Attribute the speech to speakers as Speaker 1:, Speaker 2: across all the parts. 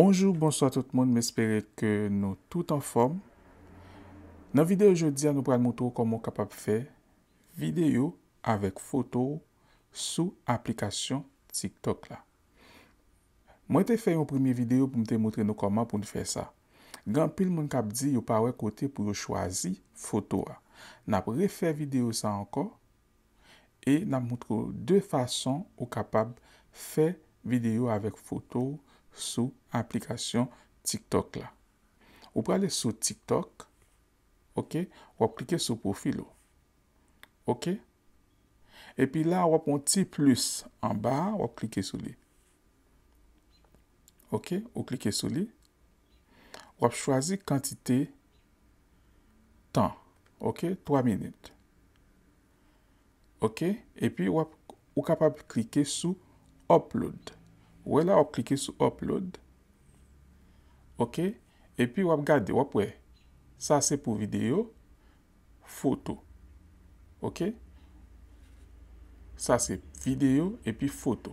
Speaker 1: Bonjou, bonsoit tout moun, mespere ke nou tout an form. Nan videyo jodi an nou pral moutou koman mou kapap fè videyo avèk fotou sou aplikasyon TikTok la. Mwen te fè yon primi videyo pou mte moutre nou koman pou nou fè sa. Gan pil moun kap di yo pa wè kote pou yo chwazi fotou a. Nap refè videyo sa ankon e nap moutou de fason ou kapap fè videyo avèk fotou sou aplikasyon TikTok la. Ou pou ale sou TikTok, ok, wap klike sou profilo. Ok? E pi la wap onti plus an ba wap klike sou li. Ok? Ou klike sou li. Wap chwazi kantite tan. Ok? 3 minute. Ok? E pi wap ou kapab klike sou upload. Ok? Wè la wap klike sou upload. Ok. E pi wap gade wap wè. Sa se pou video. Foto. Ok. Sa se video e pi foto.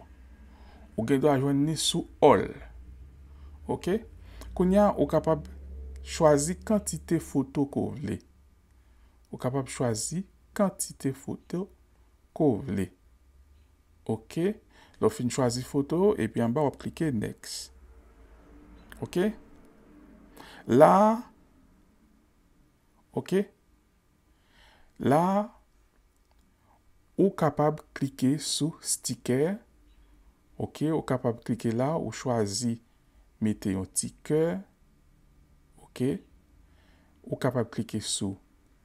Speaker 1: Ou gen do ajoan ni sou all. Ok. Koun ya wap kapab chwazi kantite foto kou vle. Wap kapab chwazi kantite foto kou vle. Ok. Ok. ou fin chwazi foto, e pi an ba ou klike next. Ok? La, ok, la, ou kapab klike sou sticker, ok, ou kapab klike la, ou chwazi mete yon sticker, ok, ou kapab klike sou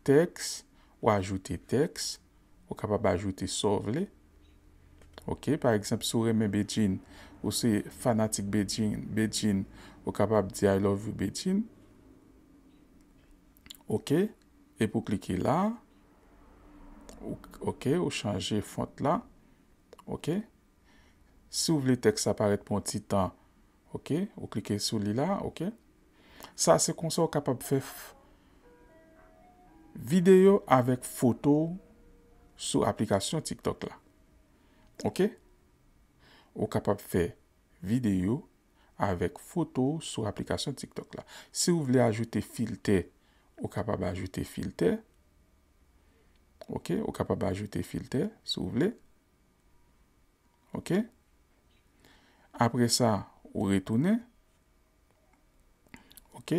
Speaker 1: text, ou ajoute text, ou kapab ajoute solve le, Ok, par eksemp sou reme bedjin, ou sou fanatik bedjin, bedjin, ou kapap di I love you bedjin. Ok, ep ou klike la. Ok, ou chanje font la. Ok, sou vle tek sa paret pou an titan. Ok, ou klike sou li la. Ok, sa se konso ou kapap fe video avek foto sou aplikasyon TikTok la. Ok, ou kapab fè video avèk foto sou aplikasyon tiktok la. Se ou vle ajoute filter, ou kapab ajoute filter. Ok, ou kapab ajoute filter se ou vle. Ok, apre sa ou retoune. Ok,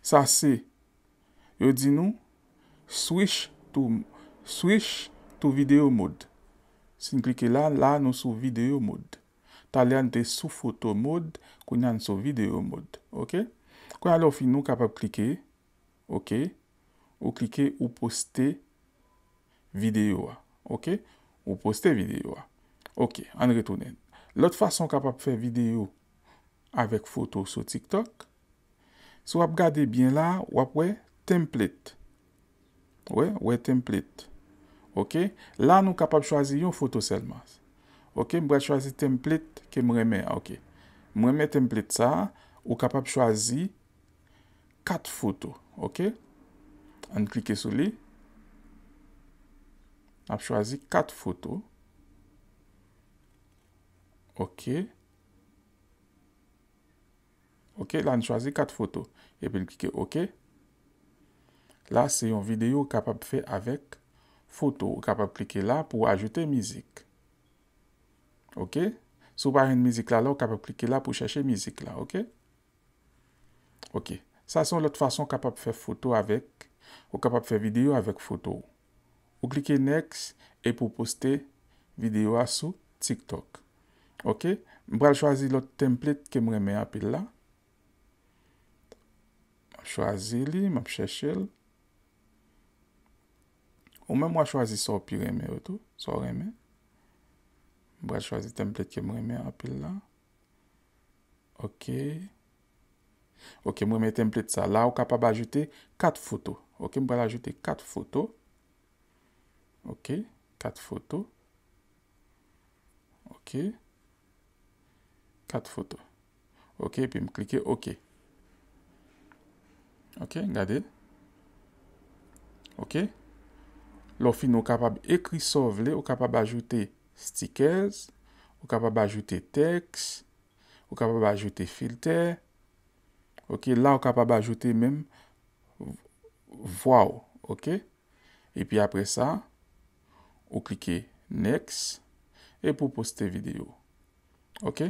Speaker 1: sa se yo di nou swish tou video mode. Sin klike la, la nou sou video mode. Ta le an te sou foto mode, kwen an sou video mode. Ok? Kwen alo fin nou kapap klike. Ok? Ou klike ou poste video a. Ok? Ou poste video a. Ok, an retounen. Lot fason kapap fwe video avek foto sou TikTok. Sou ap gade bin la, wap we template. We, we template. Ok, la nou kapab chwazi yon foto sel mas. Ok, mbre chwazi template ke mreme. Ok, mreme template sa. Ou kapab chwazi kat foto. Ok, an klike sou li. Nap chwazi kat foto. Ok. Ok, la an chwazi kat foto. Epe l kike ok. La se yon video kapab fe avek. Foto, ou kapap plike la pou ajete mizik. Ok? Sou par yon mizik la la, ou kapap plike la pou chache mizik la. Ok? Ok. Sa son lot fason kapap fwe foto avek. Ou kapap fwe video avek foto. Ou plike next. E pou poste video a sou TikTok. Ok? Mbra l chwazi lot template ke mre me api la. Chwazi li, m ap chache l. Ou mwen mwen chwazi sa ou pi reme ou tou. Sa ou reme. Mwen mwen chwazi template ke mwen reme apil la. Ok. Ok mwen reme template sa. La ou kapab ajoute kat foto. Ok mwen mwen ajoute kat foto. Ok. Kat foto. Ok. Kat foto. Ok pi mwen klike ok. Ok. Ok mwen mwen ajoute kat foto. Ok. Ok. Lo fin, ou kapab ekri sov le, ou kapab ajoute stickers, ou kapab ajoute text, ou kapab ajoute filter. Ok, la ou kapab ajoute menm, wow, ok. E pi apre sa, ou klike next, e pou poste video, ok.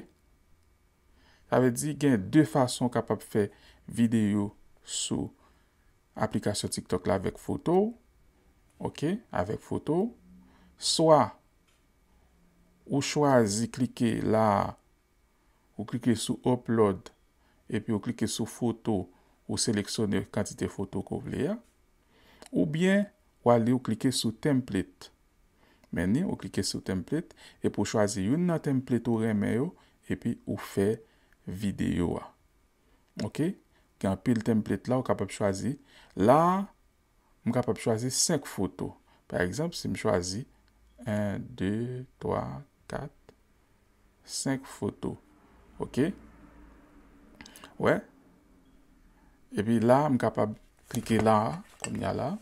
Speaker 1: Sa ve di gen de fason kapab fe video sou aplikasyon TikTok la vek foto ou. Ok, avèk foto. So, ou chwazi klike la, ou klike sou upload, epi ou klike sou foto, ou seleksyonne kantite foto kou vle ya. Ou byen, wale ou klike sou template. Mèni, ou klike sou template, epi ou chwazi yon nan template ou remè yo, epi ou fè video a. Ok, gen api l template la, ou kapèp chwazi la, Je capable de choisir 5 photos. Par exemple, si je choisis 1, 2, 3, 4, 5 photos. Ok? suis Et puis là, là comme capable y là. là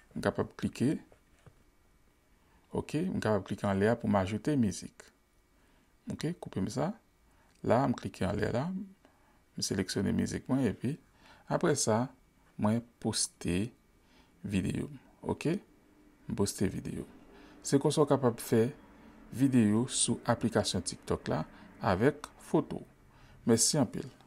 Speaker 1: Je suis capable de cliquer. Ok? suis capable de cliquer en l'air pour m'ajouter musique. Ok? coupez ça là Là, je en en l'air là. l'air sélectionne de Et puis, après ça, Mwen poste videyo. Ok? Poste videyo. Se kon son kapap fè videyo sou aplikasyon TikTok la. Awek foto. Mwen si anpel.